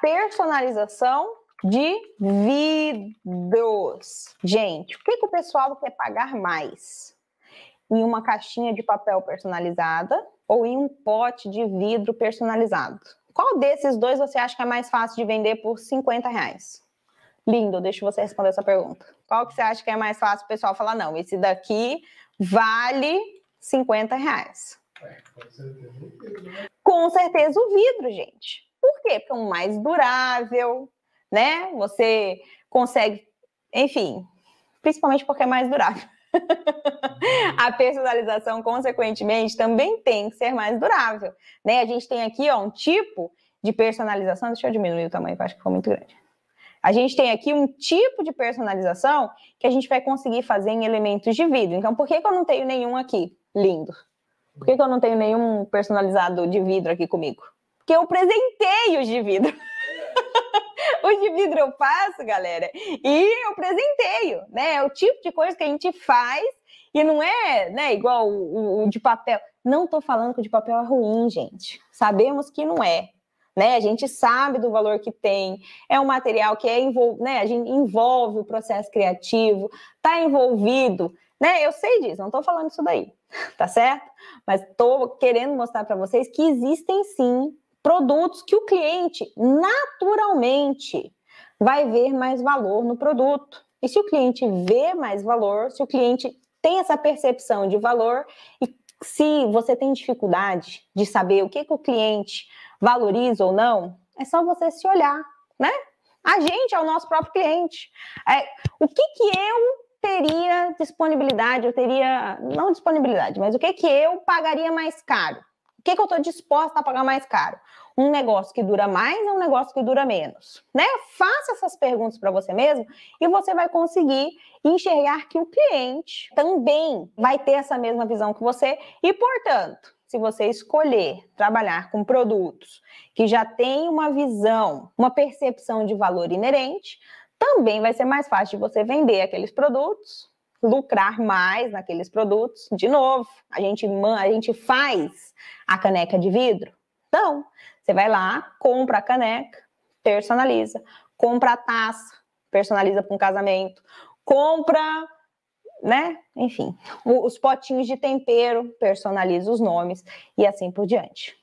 personalização de vidros, Gente, o que, que o pessoal quer pagar mais? Em uma caixinha de papel personalizada ou em um pote de vidro personalizado? Qual desses dois você acha que é mais fácil de vender por 50 reais? Lindo, deixa você responder essa pergunta. Qual que você acha que é mais fácil o pessoal falar? Não, esse daqui vale 50 reais. É, com, certeza. Né? com certeza o vidro, gente quê? Porque é um mais durável, né? Você consegue, enfim, principalmente porque é mais durável. a personalização, consequentemente, também tem que ser mais durável, né? A gente tem aqui ó, um tipo de personalização. Deixa eu diminuir o tamanho, que eu acho que foi muito grande. A gente tem aqui um tipo de personalização que a gente vai conseguir fazer em elementos de vidro. Então, por que, que eu não tenho nenhum aqui lindo? Por que, que eu não tenho nenhum personalizado de vidro aqui comigo? que eu presentei os de vidro. os de vidro eu faço, galera, e eu presenteio, né? É o tipo de coisa que a gente faz e não é, né, igual o, o, o de papel. Não estou falando que o de papel é ruim, gente. Sabemos que não é, né? A gente sabe do valor que tem, é um material que é envolve, né? A gente envolve o processo criativo, está envolvido, né? Eu sei disso, não estou falando isso daí, tá certo? Mas estou querendo mostrar para vocês que existem sim produtos que o cliente naturalmente vai ver mais valor no produto. E se o cliente vê mais valor, se o cliente tem essa percepção de valor e se você tem dificuldade de saber o que, que o cliente valoriza ou não, é só você se olhar, né? A gente é o nosso próprio cliente. É, o que, que eu teria disponibilidade, eu teria, não disponibilidade, mas o que, que eu pagaria mais caro? O que, que eu estou disposta a pagar mais caro? Um negócio que dura mais ou um negócio que dura menos? Né? Faça essas perguntas para você mesmo e você vai conseguir enxergar que o cliente também vai ter essa mesma visão que você e, portanto, se você escolher trabalhar com produtos que já têm uma visão, uma percepção de valor inerente, também vai ser mais fácil de você vender aqueles produtos lucrar mais naqueles produtos. De novo, a gente, a gente faz a caneca de vidro? Não. Você vai lá, compra a caneca, personaliza. Compra a taça, personaliza para um casamento. Compra, né? Enfim, os potinhos de tempero, personaliza os nomes e assim por diante.